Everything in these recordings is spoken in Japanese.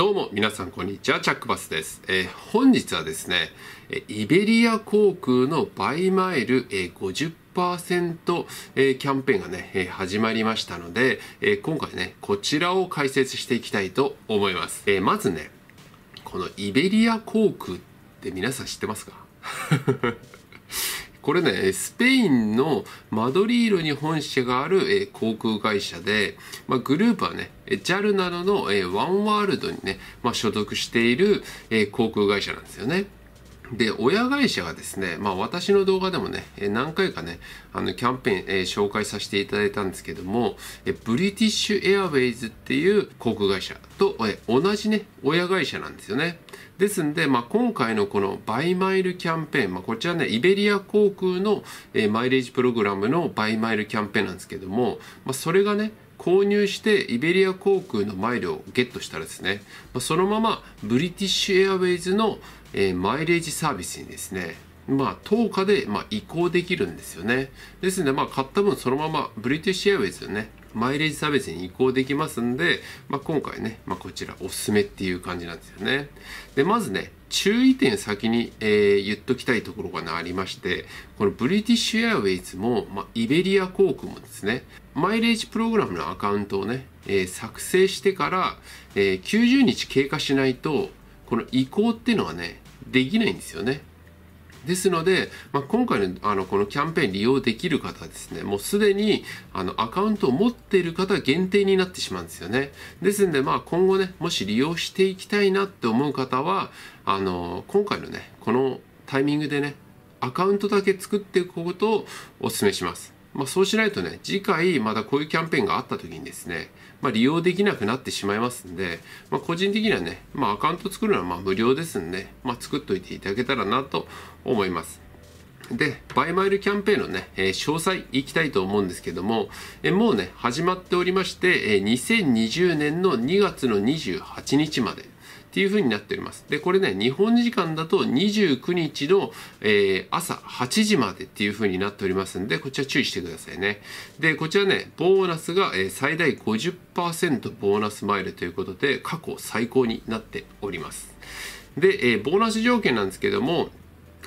どうも皆さんこんにちはチャックバスです、えー、本日はですねイベリア航空のバイマイル、えー、50%、えキャンペーンがね、え始まりましたので、え今回ねこちらを解説していきたいと思います、えまずねこのイベリア航空って皆さん知ってますか これね、スペインのマドリードに本社がある、航空会社で、まあ、グループはね、JAL などの、ワンワールドにね、まあ、所属している、航空会社なんですよね。で、親会社がですね、まあ私の動画でもね、何回かね、あのキャンペーン、えー、紹介させていただいたんですけども、えブリティッシュエアウェイズっていう航空会社と、え同じね、親会社なんですよね。ですんで、まあ今回のこのバイマイルキャンペーン、まあこちらね、イベリア航空の、えマイレージプログラムのバイマイルキャンペーンなんですけども、まあそれがね、購入してイベリア航空のマイルをゲットしたらですね、まあ、そのままブリティッシュエアウェイズのえー、マイレージサービスにですね、まあ、10日で、まあ、移行できるんですよね。ですので、まあ、買った分そのまま、ブリティッシュエアウェイズね、マイレージサービスに移行できますんで、まあ、今回ね、まあ、こちらおすすめっていう感じなんですよね。で、まずね、注意点先に、えー、言っときたいところがありまして、このブリティッシュエアウェイズも、まあ、イベリア航空もですね、マイレージプログラムのアカウントをね、えー、作成してから、えー、90日経過しないと、この移行っていうのはね、できないんですよね。ですので、まあ、今回のあのこのキャンペーン利用できる方はですね、もうすでにあのアカウントを持っている方限定になってしまうんですよね。ですんで、まあ、今後ね、もし利用していきたいなって思う方は、あの今回のね、このタイミングでね、アカウントだけ作っていくことをお勧めします。まあ、そうしないとね、次回またこういうキャンペーンがあった時にですね、まあ、利用できなくなってしまいますんで、まあ、個人的にはね、まあ、アカウント作るのはま無料ですんで、ま作っといていただけたらなと思います。で、バイマイルキャンペーンのね、え詳細いきたいと思うんですけども、えもうね、始まっておりまして、え2020年の2月の28日までっていう風になっております。で、これね、日本時間だと29日の、えー、朝8時までっていう風になっておりますんで、こちら注意してくださいね。で、こちらね、ボーナスが、えー、最大50%ボーナスマイルということで、過去最高になっております。で、えー、ボーナス条件なんですけども、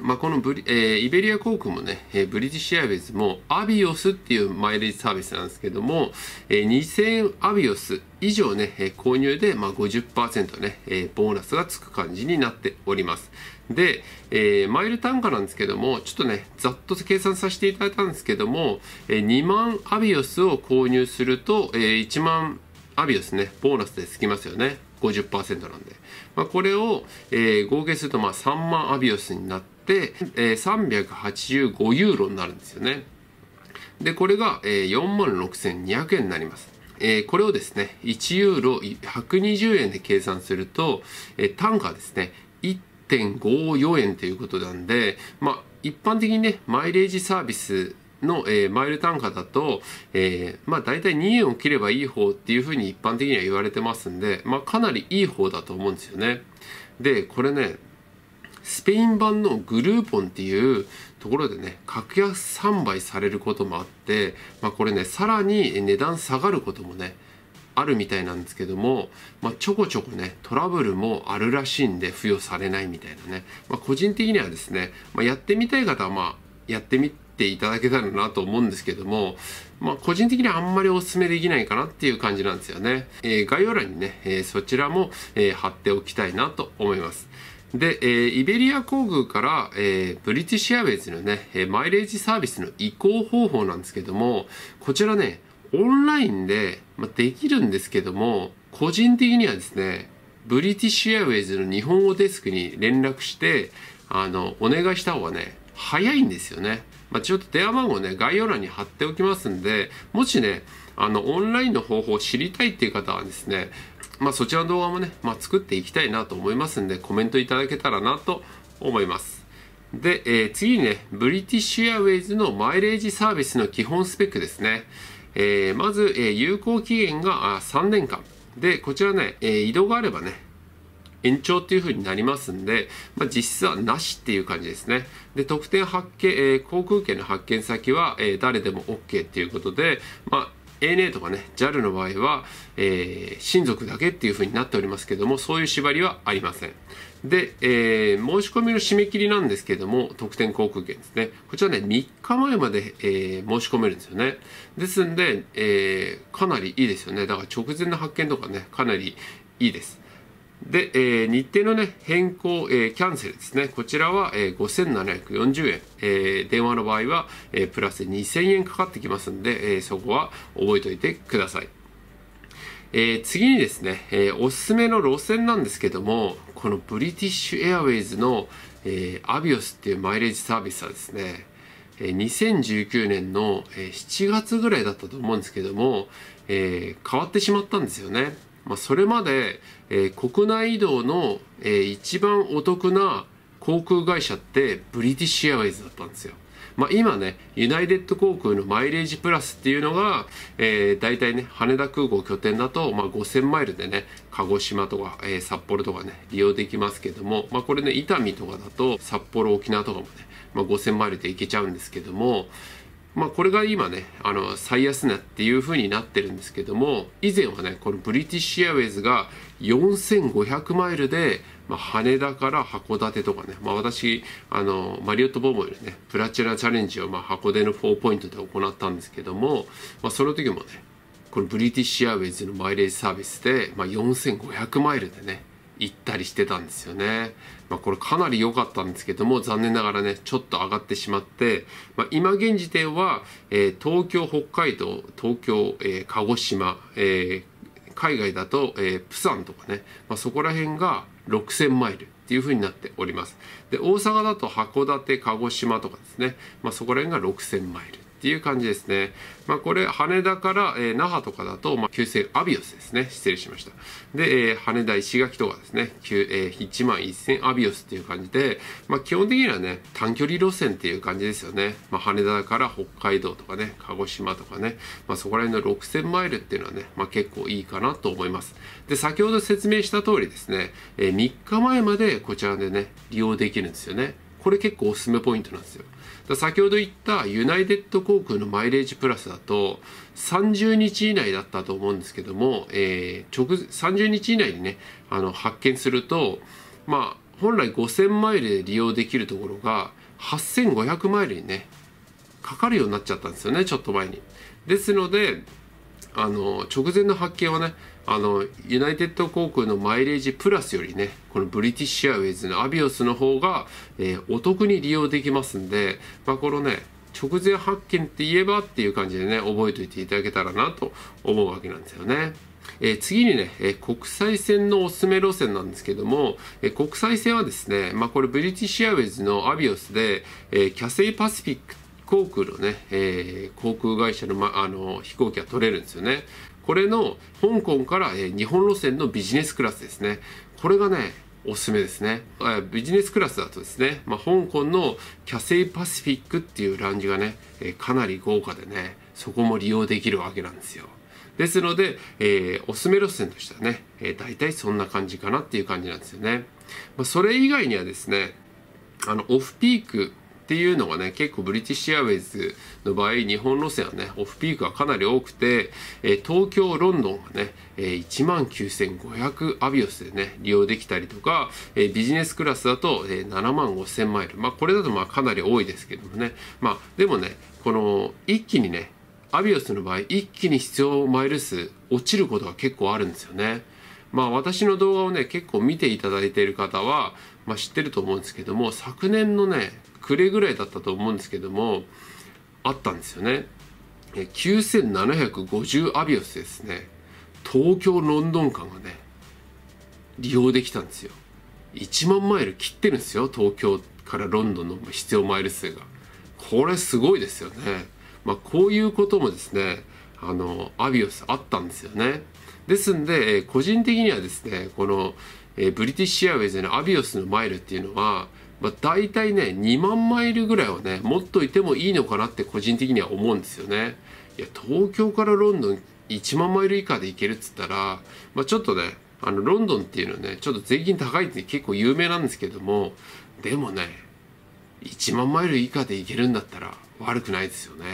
まあ、このブリ、えー、イベリア航空もね、えー、ブリティッシュアウェスズもアビオスっていうマイレージサービスなんですけども、えー、2000アビオス以上ね、えー、購入で、まあ50%ね、えー、ボーナスがつく感じになっております。で、えー、マイル単価なんですけども、ちょっとね、ざっと計算させていただいたんですけども、えー、2万アビオスを購入すると、えー、1万アビオスね、ボーナスでつきますよね。50%なんで、まあ、これを、えー、合計するとまあ3万アビオスになって、えー、385ユーロになるんですよね。で、これが、えー、4万6200円になります。えー、これをですね、1ユーロ120円で計算すると、えー、単価ですね、1.54円ということなんで、まあ、一般的にね、マイレージサービスの、えー、マイル単価だと、えー、まあ大体2円を切ればいい方っていうふうに一般的には言われてますんで、まあかなりいい方だと思うんですよね。で、これね、スペイン版のグルーポンっていうところでね、格安販売されることもあって、まあこれね、さらに値段下がることもね、あるみたいなんですけども、まあ、ちょこちょこねトラブルもあるらしいんで付与されないみたいなね、まあ、個人的にはですね、まあ、やってみたい方はまあやってみていただけたらなと思うんですけども、まあ、個人的にはあんまりお勧めできないかなっていう感じなんですよね。えー、概要欄にね、えー、そちらも、えー、貼っておきたいなと思います。で、えー、イベリア航空から、えー、ブリティッシュアウェイズのね、えー、マイレージサービスの移行方法なんですけども、こちらね、オンラインで、まあ、できるんですけども、個人的にはですね、ブリティッシュアウェイズの日本語デスクに連絡して、あの、お願いした方がね、早いんですよね。まあ、ちょっと電話番号ね、概要欄に貼っておきますんで、もしね、あの、オンラインの方法を知りたいっていう方はですね、まあ、そちらの動画もね、まあ、作っていきたいなと思いますんで、コメントいただけたらなと思います。で、えー、次にね、ブリティッシュエアウェイズのマイレージサービスの基本スペックですね。えー、まず、えー、有効期限が3年間。で、こちらね、えー、移動があればね、延長というふうになりますんで、まあ、実質はなしっていう感じですね。で、特典発見、えー、航空券の発券先は、えー、誰でも OK っていうことで、まあ ANA とかね JAL の場合は、えー、親族だけっていう風になっておりますけどもそういう縛りはありませんで、えー、申し込みの締め切りなんですけども特典航空券ですねこちらね3日前まで、えー、申し込めるんですよねですんで、えかなりいいですよねだから直前の発見とかねかなりいいですで、えー、日程のね、変更、えー、キャンセルですね。こちらは、えー、5740円。えー、電話の場合は、えー、プラス2000円かかってきますので、えー、そこは覚えておいてください。えー、次にですね、えー、おすすめの路線なんですけども、このブリティッシュエアウェイズの、えー、アビオスっていうマイレージサービスはですね、2019年の7月ぐらいだったと思うんですけども、えー、変わってしまったんですよね。まあ、それまで、えー、国内移動の、えー、一番お得な航空会社ってブリティッシュエアウェイズだったんですよ。まあ、今ね、ユナイテッド航空のマイレージプラスっていうのが、えー、大体ね、羽田空港拠点だと、まあ、5000マイルでね、鹿児島とか、えー、札幌とかね、利用できますけども、まあ、これね、伊丹とかだと、札幌、沖縄とかもね、まあ、5000マイルで行けちゃうんですけども、まあ、これが今ねあの最安値っていうふうになってるんですけども以前はねこのブリティッシュエアウェイズが4500マイルで、まあ、羽田から函館とかね、まあ、私あのマリオット・ボーボイのねプラチナチャレンジを、まあ、箱根の4ポイントで行ったんですけども、まあ、その時もねこのブリティッシュエアウェイズのマイレージサービスで、まあ、4500マイルでね行ったりしてたんですよね。まあ、これかなり良かったんですけども、残念ながらね、ちょっと上がってしまって、まあ、今現時点は、えー、東京、北海道、東京、えー、鹿児島、えー、海外だと、えー、プサンとかね、まあ、そこら辺が6000マイルっていう風になっております。で、大阪だと函館、鹿児島とかですね、まあ、そこら辺が6000マイル。っていう感じですね。まあ、これ、羽田から、え那覇とかだと、まあ、急性アビオスですね。失礼しました。で、えー、羽田、石垣とかですね、えー、1万1000アビオスっていう感じで、まあ、基本的にはね、短距離路線っていう感じですよね。まあ、羽田から北海道とかね、鹿児島とかね、まあ、そこら辺の6000マイルっていうのはね、まあ、結構いいかなと思います。で、先ほど説明した通りですね、えー、3日前までこちらでね、利用できるんですよね。これ結構おすすめポイントなんですよ。先ほど言ったユナイテッド航空のマイレージプラスだと30日以内だったと思うんですけども、えー、直30日以内にねあの発見するとまあ本来5000マイルで利用できるところが8500マイルにねかかるようになっちゃったんですよねちょっと前に。ですのであの直前の発見はねあのユナイテッド航空のマイレージプラスよりねこのブリティッシュアウェイズのアビオスの方が、えー、お得に利用できますんで、まあ、このね直前発見って言えばっていう感じでね覚えておいていただけたらなと思うわけなんですよね。えー、次にね、えー、国際線のおすすめ路線なんですけども、えー、国際線はですね、まあ、これブリティッシュアウェイズのアビオスで、えー、キャセイパシフィック航空のね、えー、航空会社の,、ま、あの飛行機は取れるんですよね。これの香港から、え日本路線のビジネスクラスですねこれがねおすすめですね。ビジネスクラスだとですね、まあ、香港のキャセイパシフィックっていうラウンジがね、かなり豪華でね、そこも利用できるわけなんですよ。ですので、えー、おすすめ路線としてはね、えー、大体そんな感じかなっていう感じなんですよね。まあ、それ以外にはですね、あの、オフピークっていうのがね、結構ブリティッシュエアウェイズの場合、日本路線はね、オフピークがかなり多くて、え東京、ロンドンがね、え19,500アビオスでね、利用できたりとか、えビジネスクラスだと、え7万5,000マイル。まあ、これだとまあかなり多いですけどもね。まあ、でもね、この、一気にね、アビオスの場合、一気に必要マイル数落ちることが結構あるんですよね。まあ私の動画をね、結構見ていただいている方は、まあ、知ってると思うんですけども、昨年のね、暮れぐらいだったと思うんですけどもあったんですよね9750アビオスですね東京ロンドン間がね利用できたんですよ1万マイル切ってるんですよ東京からロンドンの必要マイル数がこれすごいですよねまあこういうこともですねあのアビオスあったんですよねですんで個人的にはですねこのブリティッシュアウェイズのアビオスのマイルっていうのはまあ、大体ね2万マイルぐらいはね持っといてもいいのかなって個人的には思うんですよね。いや東京からロンドン1万マイル以下で行けるっつったら、まあ、ちょっとねあのロンドンっていうのはねちょっと税金高いって結構有名なんですけどもでもね1万マイル以下で行けるんだったら悪くないですよね。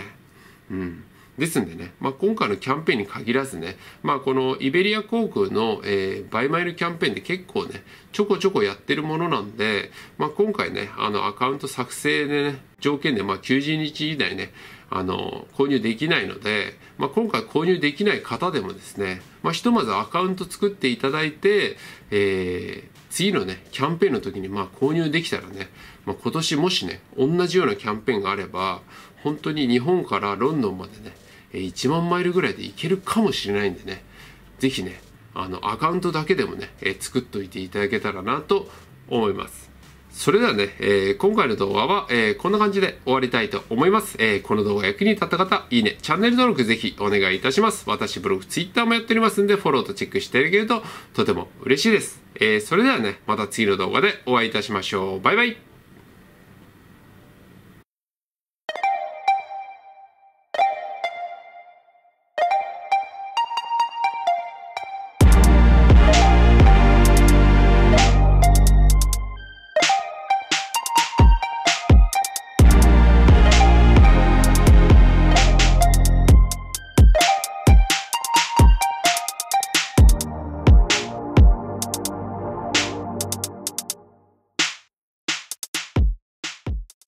うんですんでね、まあ、今回のキャンペーンに限らずね、まあ、このイベリア航空の、えー、バイマイルキャンペーンで結構ね、ちょこちょこやってるものなんで、まあ、今回ね、あのアカウント作成でね、条件でまあ90日以内ね、あの購入できないので、まあ、今回購入できない方でもですね、まあ、ひとまずアカウント作っていただいて、えー、次のねキャンペーンの時にまあ購入できたらね、まあ、今年もしね同じようなキャンペーンがあれば本当に日本からロンドンまでね1万マイルぐらいでいけるかもしれないんでね、ぜひね、あの、アカウントだけでもね、え作っといていただけたらなと思います。それではね、えー、今回の動画は、えー、こんな感じで終わりたいと思います。えー、この動画役に立った方、いいね、チャンネル登録ぜひお願いいたします。私ブログ、ツイッターもやっておりますんで、フォローとチェックしていただけるととても嬉しいです。えそれではね、また次の動画でお会いいたしましょう。バイバイ。